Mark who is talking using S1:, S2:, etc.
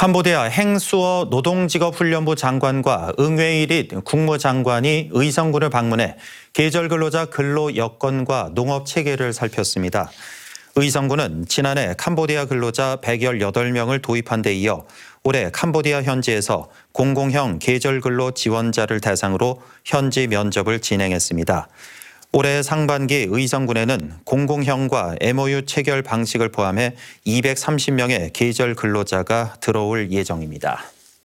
S1: 캄보디아 행수어 노동직업훈련부 장관과 응웨이릿 국무장관이 의성군을 방문해 계절 근로자 근로 여건과 농업 체계를 살폈습니다. 의성군은 지난해 캄보디아 근로자 118명을 도입한 데 이어 올해 캄보디아 현지에서 공공형 계절 근로 지원자를 대상으로 현지 면접을 진행했습니다. 올해 상반기 의성군에는 공공형과 MOU 체결 방식을 포함해 230명의 계절 근로자가 들어올 예정입니다.